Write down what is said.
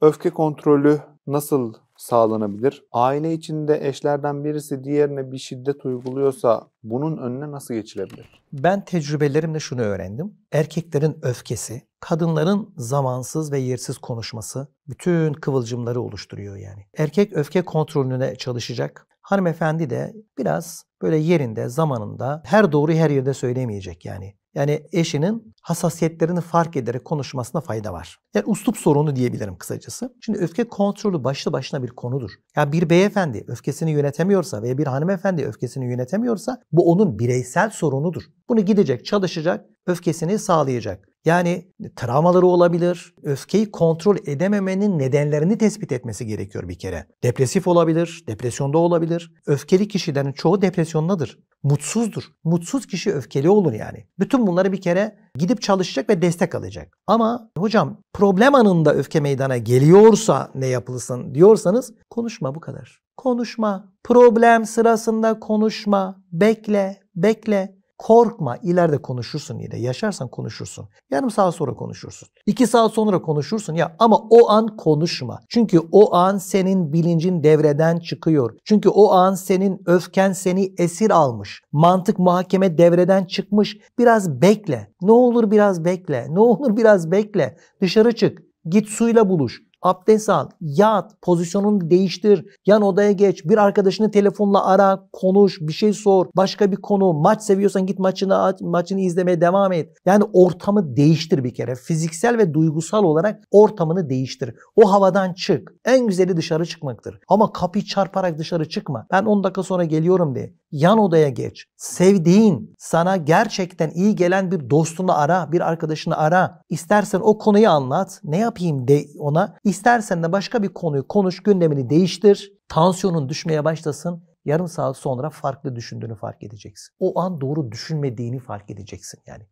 Öfke kontrolü nasıl sağlanabilir? Aile içinde eşlerden birisi diğerine bir şiddet uyguluyorsa bunun önüne nasıl geçilebilir? Ben tecrübelerimle şunu öğrendim. Erkeklerin öfkesi, kadınların zamansız ve yersiz konuşması bütün kıvılcımları oluşturuyor yani. Erkek öfke kontrolüne çalışacak. Hanımefendi de biraz böyle yerinde, zamanında her doğru her yerde söylemeyecek yani. Yani eşinin hassasiyetlerini fark ederek konuşmasına fayda var. Yani uslup sorunu diyebilirim kısacası. Şimdi öfke kontrolü başlı başına bir konudur. Ya yani bir beyefendi öfkesini yönetemiyorsa veya bir hanımefendi öfkesini yönetemiyorsa bu onun bireysel sorunudur. Bunu gidecek, çalışacak, öfkesini sağlayacak. Yani e, travmaları olabilir, öfkeyi kontrol edememenin nedenlerini tespit etmesi gerekiyor bir kere. Depresif olabilir, depresyonda olabilir. Öfkeli kişilerin çoğu depresyondadır. Mutsuzdur. Mutsuz kişi öfkeli olur yani. Bütün bunları bir kere gidip çalışacak ve destek alacak. Ama hocam problem anında öfke meydana geliyorsa ne yapılsın diyorsanız konuşma bu kadar. Konuşma. Problem sırasında konuşma. Bekle, bekle. Korkma ileride konuşursun yine. Yaşarsan konuşursun. Yarım saat sonra konuşursun. iki saat sonra konuşursun ya ama o an konuşma. Çünkü o an senin bilincin devreden çıkıyor. Çünkü o an senin öfken seni esir almış. Mantık muhakeme devreden çıkmış. Biraz bekle. Ne olur biraz bekle. Ne olur biraz bekle. Dışarı çık. Git suyla buluş. Abdest al, yat, pozisyonunu değiştir, yan odaya geç, bir arkadaşını telefonla ara, konuş, bir şey sor, başka bir konu, maç seviyorsan git maçını aç, maçını izlemeye devam et. Yani ortamı değiştir bir kere. Fiziksel ve duygusal olarak ortamını değiştir. O havadan çık. En güzeli dışarı çıkmaktır. Ama kapıyı çarparak dışarı çıkma. Ben 10 dakika sonra geliyorum diye yan odaya geç. Sevdiğin, sana gerçekten iyi gelen bir dostunu ara, bir arkadaşını ara. İstersen o konuyu anlat. Ne yapayım de ona. İstersen de başka bir konuyu konuş, gündemini değiştir. Tansiyonun düşmeye başlasın yarım saat sonra farklı düşündüğünü fark edeceksin. O an doğru düşünmediğini fark edeceksin yani.